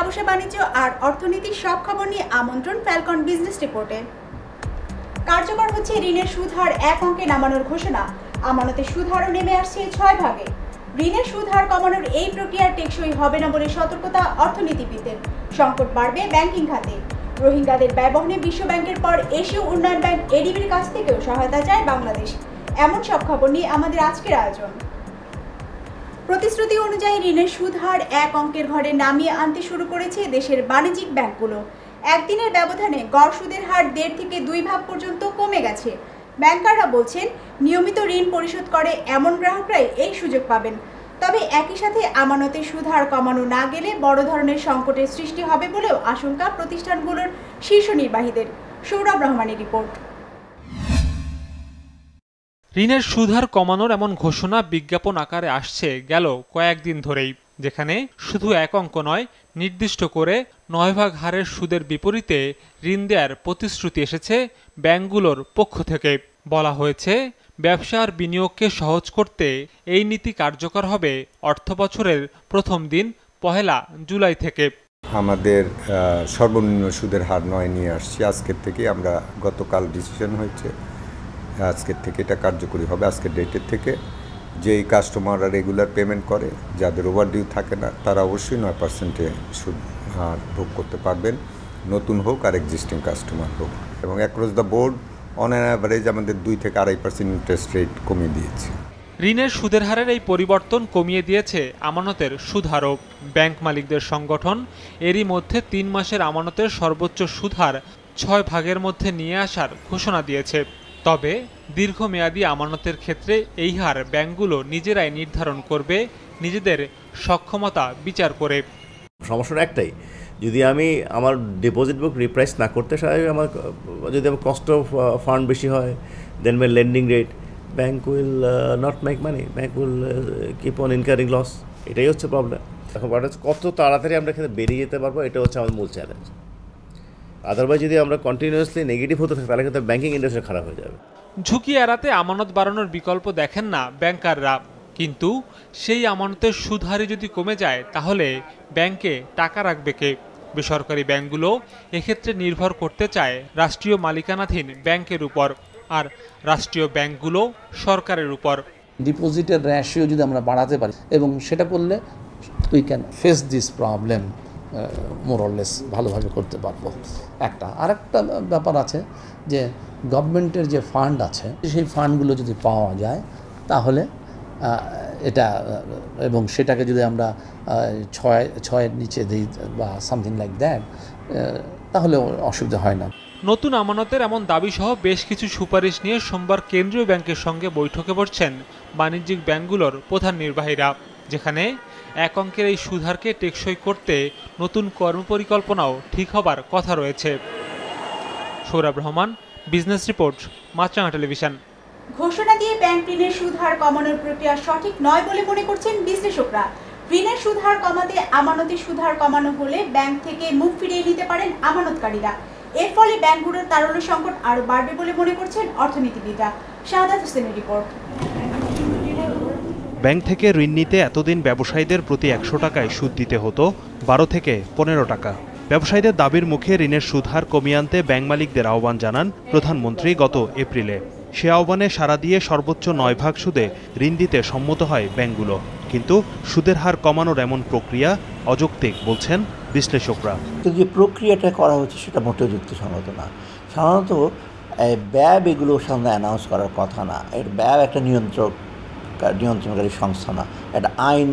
ব্যবসা বাণিজ্য আর অর্থনীতির সব খবর নিয়ে আমন্ত্রণ ফ্যালকন বিজনেস রিপোর্টে কার্যকর হচ্ছে ঋণের সুদহার এক অঙ্কে নামানোর ঘোষণা আমানতের সুদহারও নেমে আসছে ছয় ভাগে ঋণের সুদহার কমানোর এই প্রক্রিয়া টেকসই হবে না বলে সতর্কতা অর্থনীতিবিদদের সংকট বাড়বে ব্যাংকিং খাতে রোহিঙ্গাদের ব্যবহনে বিশ্ব ব্যাংকের পর এশীয় উন্নয়ন ব্যাংক এডিবির কাছ থেকেও সহায়তা চায় বাংলাদেশ এমন সব খবর নিয়ে আমাদের আজকের আয়োজন প্রতিশ্রুতি অনুযায়ী ঋণের সুদ হার এক অঙ্কের ঘরে নামিয়ে আনতে শুরু করেছে দেশের বাণিজ্যিক ব্যাংকগুলো একদিনের ব্যবধানে গড় সুদের হার দেড় থেকে দুই ভাগ পর্যন্ত কমে গেছে ব্যাংকাররা বলছেন নিয়মিত ঋণ পরিশোধ করে এমন গ্রাহকরাই এই সুযোগ পাবেন তবে একই সাথে আমানতের সুদহার কমানো না গেলে বড় ধরনের সংকটের সৃষ্টি হবে বলেও আশঙ্কা প্রতিষ্ঠানগুলোর শীর্ষ নির্বাহীদের সৌরভ রহমানের রিপোর্ট ঋণের সুধার কমানোর এমন ঘোষণা বিজ্ঞাপন আকারে আসছে গেল কয়েকদিন ধরেই যেখানে শুধু এক অঙ্ক নয় নির্দিষ্ট করে নয় ভাগ হারের সুদের বিপরীতে ঋণ দেওয়ার প্রতিশ্রুতি এসেছে ব্যাংকগুলোর পক্ষ থেকে বলা হয়েছে ব্যবসার বিনিয়োগকে সহজ করতে এই নীতি কার্যকর হবে অর্থ বছরের প্রথম দিন পহেলা জুলাই থেকে আমাদের সর্বনিম্ন সুদের হার নয় নিয়ে আসছি আজকের থেকে আমরা গতকাল ডিসিশন হয়েছে হ্যাঁ, আজকের থেকে এটা কার্যকরী হবে আজকের ডেটের থেকে যেই কাস্টমাররা রেগুলার পেমেন্ট করে যাদের ওভার ডিউ থাকে না তারা অবশ্যই নয় পার্সেন্টে সুদ হার ভোগ করতে পারবেন নতুন হোক আর এক্সিস্টিং কাস্টমার হোক এবং across the board on an average আমাদের দুই থেকে আড়াই পার্সেন্ট ইন্টারেস্ট রেট কমিয়ে দিয়েছে ঋণের সুদের হারের এই পরিবর্তন কমিয়ে দিয়েছে আমানতের সুদহারও ব্যাংক মালিকদের সংগঠন এরই মধ্যে তিন মাসের আমানতের সর্বোচ্চ সুধার ছয় ভাগের মধ্যে নিয়ে আসার ঘোষণা দিয়েছে তবে দীর্ঘমেয়াদী আমানতের ক্ষেত্রে এই হার ব্যাংকগুলো নিজেরাই নির্ধারণ করবে নিজেদের সক্ষমতা বিচার করে সমস্যাটা একটাই যদি আমি আমার ডিপোজিট বুক রিপ্রাইস না করতে চাই আমার যদি আমার কস্ট অফ ফান্ড বেশি হয় then my lending rate bank will not make money bank will keep on incurring loss এটাই হচ্ছে প্রবলেম এখন কত তাড়াতাড়ি আমরা এখানে বেরিয়ে যেতে পারবো এটা হচ্ছে আমাদের মূল চ্যালেঞ্জ আদারওয়াইজ যদি আমরা কন্টিনিউয়াসলি নেগেটিভ হতে থাকি তাহলে কিন্তু ব্যাংকিং ইন্ডাস্ট্রি খারাপ হয়ে যাবে ঝুঁকি এড়াতে আমানত বাড়ানোর বিকল্প দেখেন না ব্যাংকাররা কিন্তু সেই আমানতের সুদহারে যদি কমে যায় তাহলে ব্যাংকে টাকা রাখবে কে বেসরকারি ব্যাংকগুলো এক্ষেত্রে নির্ভর করতে চায় রাষ্ট্রীয় মালিকানাধীন ব্যাংকের উপর আর রাষ্ট্রীয় ব্যাংকগুলো সরকারের উপর ডিপোজিটের রেশিও যদি আমরা বাড়াতে পারি এবং সেটা করলে we can face this problem more or less ভালোভাবে করতে পারবো একটা আর একটা ব্যাপার আছে যে গভর্নমেন্টের যে ফান্ড আছে সেই ফান্ডগুলো যদি পাওয়া যায় তাহলে এটা এবং সেটাকে যদি আমরা ছয় ছয়ের নিচে দিই বা সামথিং লাইক দ্যাট তাহলে অসুবিধা হয় না নতুন আমানতের এমন দাবিসহ বেশ কিছু সুপারিশ নিয়ে সোমবার কেন্দ্রীয় ব্যাংকের সঙ্গে বৈঠকে বসছেন বাণিজ্যিক ব্যাংকগুলোর প্রধান নির্বাহীরা যেখানে এক অঙ্কের এই সুধারকে টেকসই করতে নতুন কর্মপরিকল্পনাও ঠিক হবার কথা রয়েছে Sourav Rahman business report Maasranga television ঘোষণা দিয়ে ব্যাংক ঋণের সুধার কমানোর প্রক্রিয়া সঠিক নয় বলে মনে করছেন বিশ্লেষকরা ঋণের সুধার কমাতে আমানতের সুধার কমানো হলে ব্যাংক থেকে মুখ ফিরিয়ে নিতে পারেন আমানতকারীরা এর ফলে ব্যাংকগুলোর তারল্য সংকট আরও বাড়বে বলে মনে করছেন অর্থনীতিবিদরা শাহাদ হোসেনের রিপোর্ট ব্যাংক থেকে ঋণ নিতে এতদিন ব্যবসায়ীদের প্রতি একশো টাকায় সুদ দিতে হতো বারো থেকে পনেরো টাকা ব্যবসায়ীদের দাবির মুখে ঋণের সুদহার কমিয়ে আনতে ব্যাংক মালিকদের আহ্বান জানান প্রধানমন্ত্রী গত এপ্রিলে সে আহ্বানে সাড়া দিয়ে সর্বোচ্চ নয় ভাগ সুদে ঋণ দিতে সম্মত হয় ব্যাংকগুলো কিন্তু সুদের হার কমানোর এমন প্রক্রিয়া অযৌক্তিক বলছেন বিশ্লেষকরা যে প্রক্রিয়াটা করা হচ্ছে সেটা মোটেও যুক্তিসঙ্গত না সাধারণত ব্যয় এগুলো সামনে অ্যানাউন্স করার কথা না এর ব্যয় একটা নিয়ন্ত্রক নিয়ন্ত্রণকারী সংস্থা না একটা আইন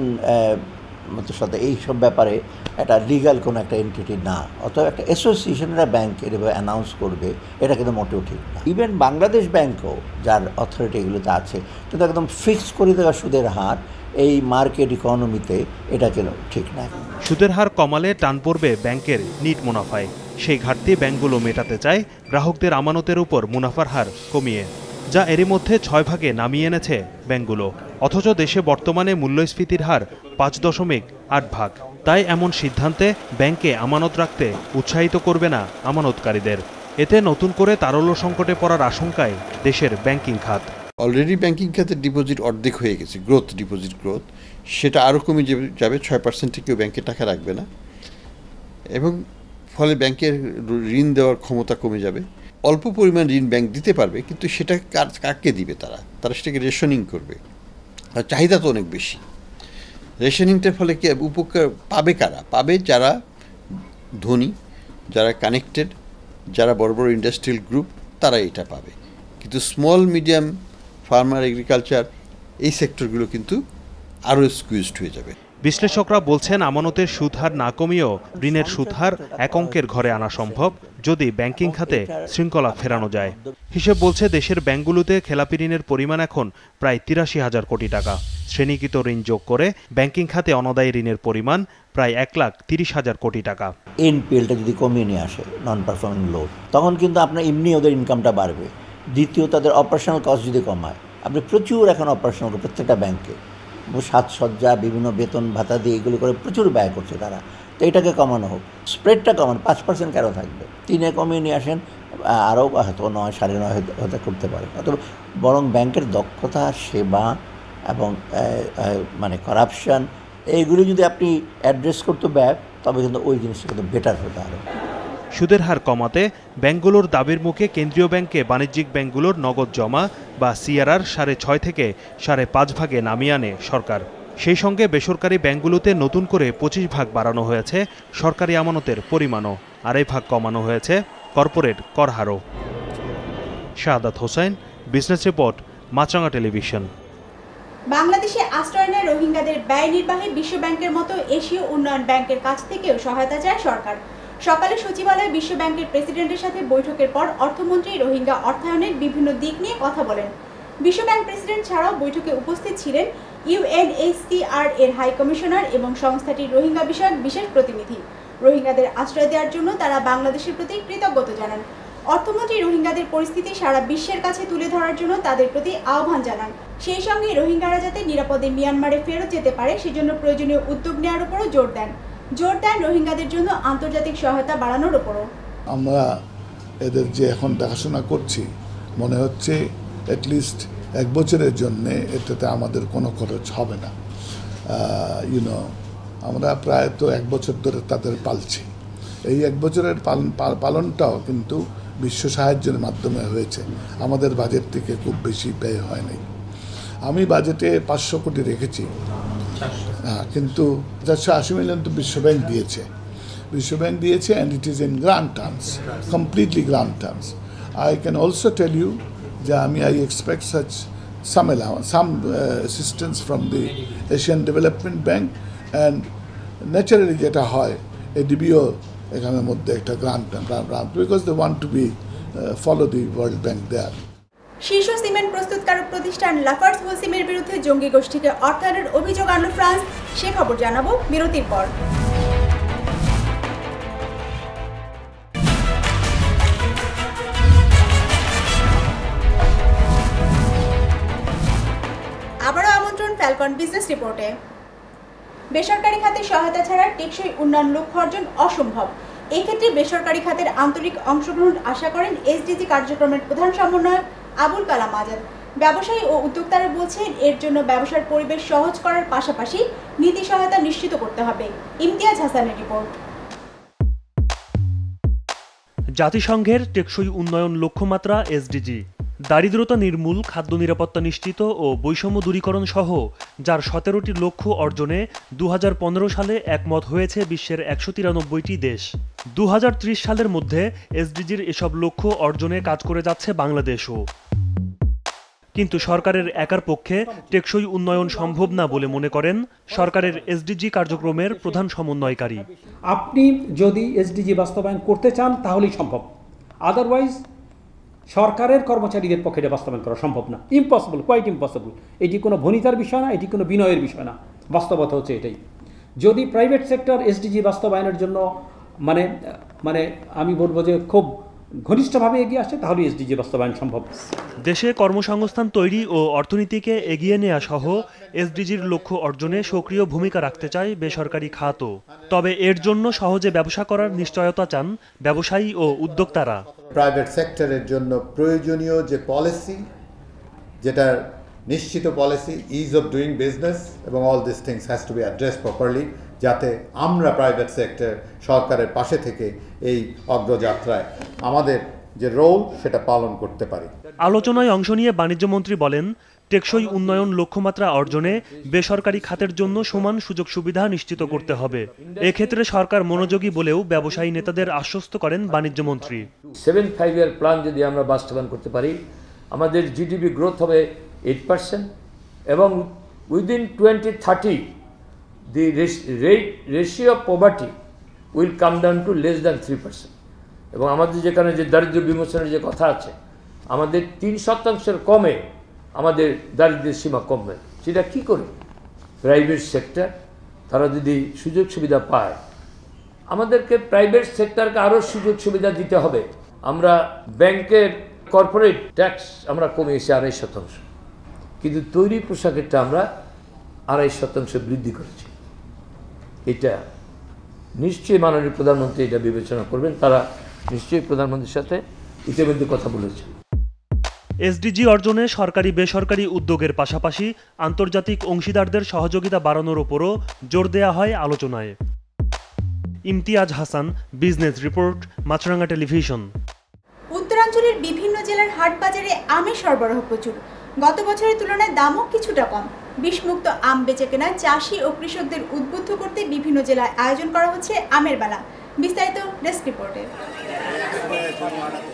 সাথে এইসব ব্যাপারে একটা লিগাল কোনো একটা এন্টিটি না অথবা একটা অ্যাসোসিয়েশনরা ব্যাঙ্ক এভাবে অ্যানাউন্স করবে এটা কিন্তু মোটেও ঠিক না ইভেন বাংলাদেশ ব্যাংকও যার অথরিটি এগুলোতে আছে কিন্তু একদম ফিক্স করে দেওয়া সুদের হার এই মার্কেট ইকোনমিতে এটা কেন ঠিক না সুদের হার কমালে টান পড়বে ব্যাংকের নিট মুনাফায় সেই ঘাটতি ব্যাংকগুলো মেটাতে চায় গ্রাহকদের আমানতের উপর মুনাফার হার কমিয়ে যা এরই মধ্যে ছয় ভাগে নামিয়ে এনেছে ব্যাঙ্কগুলো অথচ দেশে বর্তমানে মূল্যস্ফীতির হার পাঁচ দশমিক আট ভাগ তাই এমন সিদ্ধান্তে ব্যাংকে আমানত রাখতে উৎসাহিত করবে না আমানতকারীদের এতে নতুন করে তারল্য সংকটে পড়ার আশঙ্কায় দেশের ব্যাংকিং খাত অলরেডি ব্যাংকিং খাতের ডিপোজিট অর্ধেক হয়ে গেছে গ্রোথ ডিপোজিট গ্রোথ সেটা আরও কমে যাবে ছয় পার্সেন্টে কেউ ব্যাংকে টাকা রাখবে না এবং ফলে ব্যাংকের ঋণ দেওয়ার ক্ষমতা কমে যাবে অল্প পরিমাণ ঋণ ব্যাংক দিতে পারবে কিন্তু সেটা কার কাকে দিবে তারা তারা সেটাকে রেশনিং করবে আর চাহিদা তো অনেক বেশি রেশনিংটার ফলে কি উপকার পাবে কারা পাবে যারা ধনী যারা কানেক্টেড যারা বড় বড় ইন্ডাস্ট্রিয়াল গ্রুপ তারা এটা পাবে কিন্তু স্মল মিডিয়াম ফার্মার এগ্রিকালচার এই সেক্টরগুলো কিন্তু আরও স্কুইজড হয়ে যাবে বিশ্লেষকরা বলছেন আমানতের সুধার না কমিয়েও ঋণের সুধার এক অঙ্কের ঘরে আনা সম্ভব যদি ব্যাংকিং খাতে শৃঙ্খলা ফেরানো যায় হিসেব বলছে দেশের ব্যাংকগুলোতে খেলাপি ঋণের পরিমাণ এখন প্রায় তিরাশি হাজার কোটি টাকা শ্রেণীকৃত ঋণ যোগ করে ব্যাংকিং খাতে অনাদায়ী ঋণের পরিমাণ প্রায় এক লাখ তিরিশ হাজার কোটি টাকা এনপিএলটা যদি কমিয়ে নিয়ে আসে নন পারফর্মিং লোন তখন কিন্তু আপনার এমনি ওদের ইনকামটা বাড়বে দ্বিতীয় তাদের অপারেশনাল কস্ট যদি কমায় আপনি প্রচুর এখন অপারেশনাল প্রত্যেকটা ব্যাংকে সাজসজ্জা বিভিন্ন বেতন ভাতা দিয়ে এগুলো করে প্রচুর ব্যয় করছে তারা তো এটাকে কমানো হোক স্প্রেডটা কমানো পাঁচ পার্সেন্ট কেন থাকবে তিনে কমিয়ে নিয়ে আসেন আরও হয়তো নয় সাড়ে নয় হতে করতে পারে অত বরং ব্যাংকের দক্ষতা সেবা এবং মানে করাপশান এইগুলো যদি আপনি অ্যাড্রেস করতে ব্যয় তবে কিন্তু ওই জিনিসটা কিন্তু বেটার হতো আরও সুদের হার কমাতে ব্যাংকগুলোর দাবির মুখে কেন্দ্রীয় ব্যাংকে বাণিজ্যিক ব্যাংকগুলোর নগদ জমা বা সিআরআর সাড়ে ছয় থেকে সাড়ে পাঁচ ভাগে নামিয়ে আনে সরকার সেই সঙ্গে বেসরকারি ব্যাংকগুলোতে নতুন করে পঁচিশ ভাগ বাড়ানো হয়েছে সরকারি আমানতের পরিমাণও আড়াই ভাগ কমানো হয়েছে কর্পোরেট কর হারও Shahadat Hossain business report Maasranga television বাংলাদেশে আশ্রয় নেয় রোহিঙ্গাদের ব্যয় নির্বাহে ব্যাংকের মতো এশীয় উন্নয়ন ব্যাংকের কাছ থেকেও সহায়তা চায় সরকার সকালে সচিবালয়ে বিশ্ব ব্যাংকের প্রেসিডেন্টের সাথে বৈঠকের পর অর্থমন্ত্রী রোহিঙ্গা অর্থায়নের বিভিন্ন দিক নিয়ে কথা বলেন বিশ্ব ব্যাংক প্রেসিডেন্ট ছাড়াও বৈঠকে উপস্থিত ছিলেন ইউএনএইচসিআর এর হাই কমিশনার এবং সংস্থাটির রোহিঙ্গা বিষয়ক বিশেষ প্রতিনিধি রোহিঙ্গাদের আশ্রয় দেওয়ার জন্য তারা বাংলাদেশের প্রতি কৃতজ্ঞতা জানান অর্থমন্ত্রী রোহিঙ্গাদের পরিস্থিতি সারা বিশ্বের কাছে তুলে ধরার জন্য তাদের প্রতি আহ্বান জানান সেই সঙ্গে রোহিঙ্গারা যাতে নিরাপদে মিয়ানমারে ফেরত যেতে পারে সেজন্য প্রয়োজনীয় উদ্যোগ নেওয়ার উপরও জোর দেন জোর দেন রোহিঙ্গাদের জন্য আন্তর্জাতিক সহায়তা বাড়ানোর ওপরও আমরা এদের যে এখন দেখাশোনা করছি মনে হচ্ছে অ্যাটলিস্ট এক বছরের জন্যে এটাতে আমাদের কোনো খরচ হবে না ইউনো আমরা প্রায় তো এক বছর ধরে তাদের পালছি এই এক বছরের পালন পালনটাও কিন্তু বিশ্ব সাহায্যের মাধ্যমে হয়েছে আমাদের বাজেট থেকে খুব বেশি ব্যয় হয়নি আমি বাজেটে পাঁচশো কোটি রেখেছি হ্যাঁ, কিন্তু চারশো আশি মিলিয়ন তো বিশ্বব্যাংক দিয়েছে বিশ্বব্যাংক দিয়েছে and it is in grand terms completely grand terms I can also tell you যে আমি I expect such some allowance, some uh, assistance from the Asian Development Bank যেটা হয় এ ডিবিও এখানের মধ্যে একটা grant because they want to be follow the World Bank there শীর্ষ cement প্রস্তুতকারক প্রতিষ্ঠান লাফার্স হোসিমের বিরুদ্ধে জঙ্গি গোষ্ঠীকে অর্থায়নের অভিযোগ আনল ফ্রান্স সে খবর জানাবো বিরতির পর আবারও আমন্ত্রণ ফ্যালকন বিজনেস রিপোর্টে বেসরকারি খাতে সহায়তা ছাড়া টেকসই উন্নয়ন লক্ষ্য অর্জন অসম্ভব এক্ষেত্রে বেসরকারি খাতের আন্তরিক অংশগ্রহণ আশা করেন এসডিজি কার্যক্রমের প্রধান সমন্বয়ক আবুল কালাম আজাদ ব্যবসায়ী ও উদ্যোক্তারা বলছেন এর জন্য ব্যবসার পরিবেশ সহজ করার পাশাপাশি নীতি সহায়তা নিশ্চিত করতে হবে ইমতিয়াজ হাসানের রিপোর্ট জাতিসংঘের টেকসই উন্নয়ন লক্ষ্যমাত্রা এসডিজি দারিদ্রতা নির্মূল খাদ্য নিরাপত্তা নিশ্চিত ও বৈষম্য দূরীকরণ সহ যার সতেরোটি লক্ষ্য অর্জনে দু সালে একমত হয়েছে বিশ্বের একশো তিরানব্বইটি দেশ দু সালের মধ্যে এসডিজির এসব লক্ষ্য অর্জনে কাজ করে যাচ্ছে বাংলাদেশও কিন্তু সরকারের একার পক্ষে টেকসই উন্নয়ন সম্ভব না বলে মনে করেন সরকারের এসডিজি কার্যক্রমের প্রধান সমন্বয়কারী আপনি যদি এসডিজি বাস্তবায়ন করতে চান তাহলেই সম্ভব আদারওয়াইজ সরকারের কর্মচারীদের পক্ষে এটা বাস্তবায়ন করা সম্ভব না ইম্পসিবল কোয়াইট ইম্পসিবল এটি কোনো ভনিতার বিষয় না এটি কোনো বিনয়ের বিষয় না বাস্তবতা হচ্ছে এটাই যদি প্রাইভেট সেক্টর এসডিজি বাস্তবায়নের জন্য মানে মানে আমি বলবো যে খুব ঘনিষ্ঠভাবে এগিয়ে আসে তাহলে এসডিজি বাস্তবায়ন সম্ভব দেশে কর্মসংস্থান তৈরি ও অর্থনীতিকে এগিয়ে নেওয়া সহ এসডিজির লক্ষ্য অর্জনে সক্রিয় ভূমিকা রাখতে চায় বেসরকারি খাতও তবে এর জন্য সহজে ব্যবসা করার নিশ্চয়তা চান ব্যবসায়ী ও উদ্যোক্তারা প্রাইভেট সেক্টরের জন্য প্রয়োজনীয় যে পলিসি যেটা নিশ্চিত policy is of doing business এবং all this things has to be address properly যাতে আমরা প্রাইভেট সেক্টর সরকারের পাশে থেকে এই অগ্রযাত্রায় আমাদের যে রোল সেটা পালন করতে পারি আলোচনায় অংশ নিয়ে বাণিজ্যমন্ত্রী বলেন টেকসই উন্নয়ন লক্ষ্যমাত্রা অর্জনে বেসরকারি খাতের জন্য সমান সুযোগ সুবিধা নিশ্চিত করতে হবে এক্ষেত্রে সরকার মনোযোগী বলেও ব্যবসায়ী নেতাদের আশ্বস্ত করেন বাণিজ্যমন্ত্রী সেভেন ফাইভ ইয়ার প্ল্যান যদি আমরা বাস্তবায়ন করতে পারি আমাদের জিডিপি গ্রোথ হবে এইট পার্সেন্ট এবং within twenty thirty the ratio of poverty will come down to less than 3%. এবং আমাদের যেখানে যে দারিদ্র বিমোচনের যে কথা আছে আমাদের তিন শতাংশের কমে আমাদের দারিদ্রের সীমা কমবে সেটা কি করে প্রাইভেট সেক্টর তারা যদি সুযোগ সুবিধা পায় আমাদেরকে প্রাইভেট সেক্টরকে আরও সুযোগ সুবিধা দিতে হবে আমরা ব্যাংকের কর্পোরেট ট্যাক্স আমরা কমিয়েছি আড়াই শতাংশ কিন্তু তৈরি পোশাকেরটা আমরা আড়াই শতাংশ বৃদ্ধি করেছি এটা নিশ্চয়ই মাননীয় প্রধানমন্ত্রী এটা বিবেচনা করবেন তারা নিশ্চয়ই প্রধানমন্ত্রীর সাথে ইতিমধ্যে কথা বলেছেন এসডিজি অর্জনে সরকারি বেসরকারি উদ্যোগের পাশাপাশি আন্তর্জাতিক অংশীদারদের সহযোগিতা বাড়ানোর ওপরও জোর দেয়া হয় আলোচনায় Imtiaz Hasan business report Maasranga television উত্তরাঞ্চলের বিভিন্ন জেলার হাট বাজারে আমের সরবরাহ প্রচুর গত বছরের তুলনায় দামও কিছুটা কম বিষমুক্ত আম বেচে কেনায় চাষি ও কৃষকদের উদ্বুদ্ধ করতে বিভিন্ন জেলায় আয়োজন করা হচ্ছে আমের বেলা বিস্তারিত ডেস্ক রিপোর্টে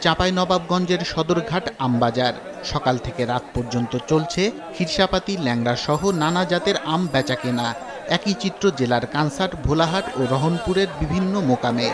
চাপাই নবাবগঞ্জের সদরঘাট আমবাজার সকাল থেকে রাত পর্যন্ত চলছে খিরসাপাতি ল্যাংড়া সহ নানা জাতের আম বেচা কেনা একই চিত্র জেলার কানসাট ভোলাহাট ও রহনপুরের বিভিন্ন মোকামে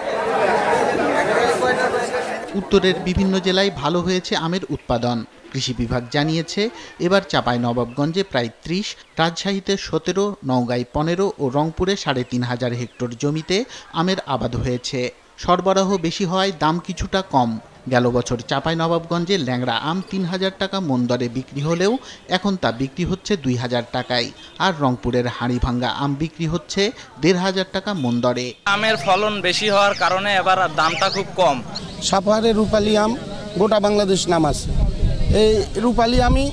উত্তরের বিভিন্ন জেলায় ভালো হয়েছে আমের উৎপাদন কৃষি বিভাগ জানিয়েছে এবার চাপায় নবাবগঞ্জে প্রায় ত্রিশ রাজশাহীতে সতেরো নওগাঁয় পনেরো ও রংপুরে সাড়ে তিন হাজার হেক্টর জমিতে আমের আবাদ হয়েছে সরবরাহ বেশি হওয়ায় দাম কিছুটা কম গেল বছর চাপাই নবাবগঞ্জে ল্যাংড়া আম তিন হাজার টাকা মন্দরে বিক্রি হলেও এখন তা বিক্রি হচ্ছে দুই হাজার টাকায় আর রংপুরের হাঁড়িভাঙ্গা আম বিক্রি হচ্ছে দেড় হাজার টাকা মন্দরে আমের ফলন বেশি হওয়ার কারণে এবার দামটা খুব কম সাফারে রূপালী আম গোটা বাংলাদেশ নাম আছে এই রূপালি আমি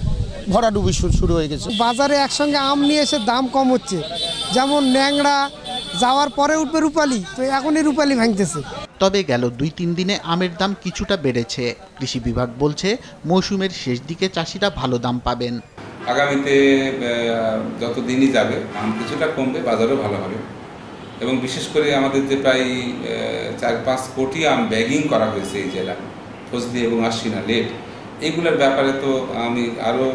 ভরাডুবি শুরু হয়ে গেছে বাজারে একসঙ্গে আম নিয়ে এসে দাম কম হচ্ছে যেমন ন্যাংরা যাওয়ার পরে উঠবে রূপালি তো এখনই রূপালি ভাঙতেছে তবে গেল দুই তিন দিনে আমের দাম কিছুটা বেড়েছে কৃষি বিভাগ বলছে মৌসুমের শেষ দিকে চাষিরা ভালো দাম পাবেন আগামীতে যতদিনই যাবে আম কিছুটা কমবে বাজারও ভালো হবে এবং বিশেষ করে আমাদের যে প্রায় চার পাঁচ কোটি আম ব্যাগিং করা হয়েছে এই জেলা ফজলি এবং আশ্বিনা লেট এগুলোর ব্যাপারে তো আমি আরো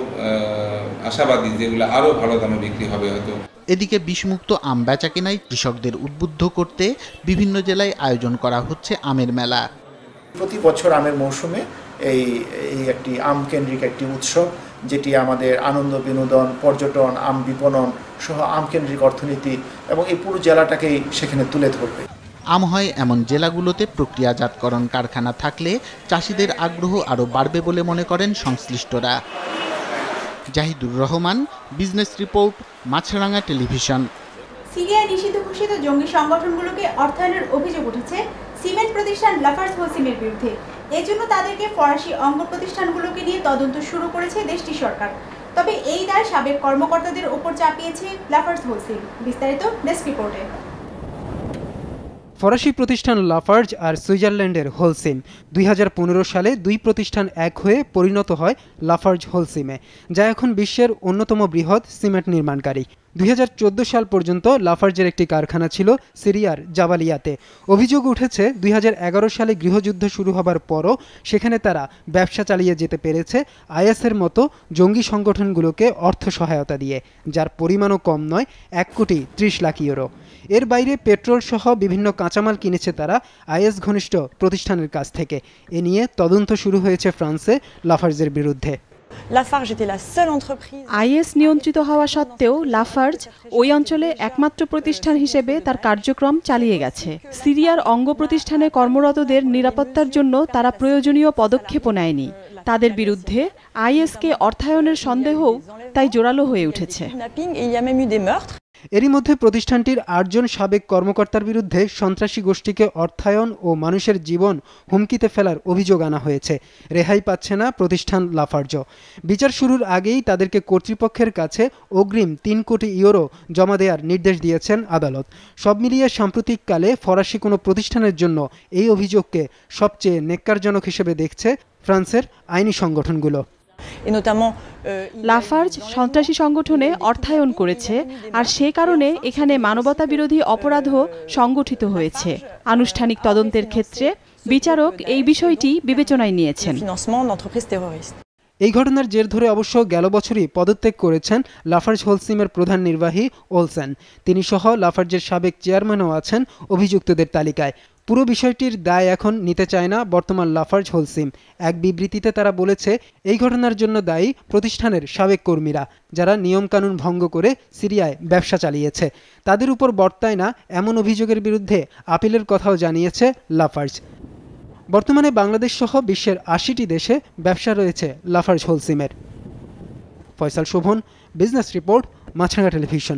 আশাবাদী যেগুলো আরও ভালো দামে বিক্রি হবে হয়তো এদিকে বিষমুক্ত আম বেচা কেনায় কৃষকদের উদ্বুদ্ধ করতে বিভিন্ন জেলায় আয়োজন করা হচ্ছে আমের মেলা প্রতি বছর আমের মৌসুমে এই এই একটি আম কেন্দ্রিক একটি উৎসব যেটি আমাদের আনন্দ বিনোদন পর্যটন আম বিপণন সহ আম কেন্দ্রিক অর্থনীতি এবং এই পুরো জেলাটাকেই সেখানে তুলে ধরবে আম হয় এমন জেলাগুলোতে প্রক্রিয়াজাতকরণ কারখানা থাকলে চাষিদের আগ্রহ আরও বাড়বে বলে মনে করেন সংশ্লিষ্টরা Zahidur Rahman business report Maasranga television Syria নিষিদ্ধ ঘোষিত জঙ্গি সংগঠনগুলোকে অর্থায়নের অভিযোগ উঠেছে সিমেন্ট প্রতিষ্ঠান লাফার্স হোসিমের বিরুদ্ধে জন্য তাদেরকে ফরাসি অঙ্গ প্রতিষ্ঠানগুলোকে নিয়ে তদন্ত শুরু করেছে দেশটি সরকার তবে এই দায় সাবেক কর্মকর্তাদের ওপর চাপিয়েছে লাফার্স হোসিম বিস্তারিত ডেস্ক রিপোর্টে ফরাসি প্রতিষ্ঠান লাফার্জ আর সুইজারল্যান্ডের হোলসিম দুই সালে দুই প্রতিষ্ঠান এক হয়ে পরিণত হয় লাফার্জ হোলসিমে যা এখন বিশ্বের অন্যতম বৃহৎ সিমেন্ট নির্মাণকারী দুই সাল পর্যন্ত লাফার্জের একটি কারখানা ছিল সিরিয়ার জাবালিয়াতে অভিযোগ উঠেছে দুই সালে গৃহযুদ্ধ শুরু হবার পরও সেখানে তারা ব্যবসা চালিয়ে যেতে পেরেছে আইএসের মতো জঙ্গি সংগঠনগুলোকে অর্থ সহায়তা দিয়ে যার পরিমাণও কম নয় এক কোটি ত্রিশ লাখ ইউরো এর বাইরে পেট্রোল সহ বিভিন্ন কাঁচামাল কিনেছে তারা আইএস ঘনিষ্ঠ প্রতিষ্ঠানের কাছ থেকে এ নিয়ে তদন্ত শুরু হয়েছে ফ্রান্সে লাফার্জের বিরুদ্ধে আইএস নিয়ন্ত্রিত হওয়া সত্ত্বেও লাফার্জ ওই অঞ্চলে একমাত্র প্রতিষ্ঠান হিসেবে তার কার্যক্রম চালিয়ে গেছে সিরিয়ার অঙ্গ প্রতিষ্ঠানে কর্মরতদের নিরাপত্তার জন্য তারা প্রয়োজনীয় পদক্ষেপও নেয়নি তাদের বিরুদ্ধে আইএসকে অর্থায়নের সন্দেহও তাই জোরালো হয়ে উঠেছে এরই মধ্যে প্রতিষ্ঠানটির আটজন সাবেক কর্মকর্তার বিরুদ্ধে সন্ত্রাসী গোষ্ঠীকে অর্থায়ন ও মানুষের জীবন হুমকিতে ফেলার অভিযোগ আনা হয়েছে রেহাই পাচ্ছে না প্রতিষ্ঠান লাফার্জ বিচার শুরুর আগেই তাদেরকে কর্তৃপক্ষের কাছে অগ্রিম তিন কোটি ইউরো জমা দেওয়ার নির্দেশ দিয়েছেন আদালত সব মিলিয়ে সাম্প্রতিককালে ফরাসি কোনো প্রতিষ্ঠানের জন্য এই অভিযোগকে সবচেয়ে নেককারজনক হিসেবে দেখছে ফ্রান্সের আইনি সংগঠনগুলো Euh, লাফার্জ সন্ত্রাসী সংগঠনে অর্থায়ন করেছে আর সে কারণে এখানে মানবতা বিরোধী euh, অপরাধও euh, সংগঠিত হয়েছে আনুষ্ঠানিক তদন্তের ক্ষেত্রে বিচারক এই বিষয়টি বিবেচনায় নিয়েছেন এই ঘটনার জের ধরে অবশ্য গেল বছরই পদত্যাগ করেছেন লাফার্জ হোলসিমের প্রধান নির্বাহী ওলসেন তিনি সহ লাফার্জের সাবেক চেয়ারম্যানও আছেন অভিযুক্তদের তালিকায় পুরো বিষয়টির দায় এখন নিতে চায় না বর্তমান লাফার্জ হোলসিম এক বিবৃতিতে তারা বলেছে এই ঘটনার জন্য দায়ী প্রতিষ্ঠানের সাবেক কর্মীরা যারা নিয়মকানুন ভঙ্গ করে সিরিয়ায় ব্যবসা চালিয়েছে তাদের উপর বর্তায় না এমন অভিযোগের বিরুদ্ধে আপিলের কথাও জানিয়েছে লাফার্জ বর্তমানে বাংলাদেশ সহ বিশ্বের আশিটি দেশে ব্যবসা রয়েছে লাফার্জ হোলসিমের Faisal Shovon business report Maasranga television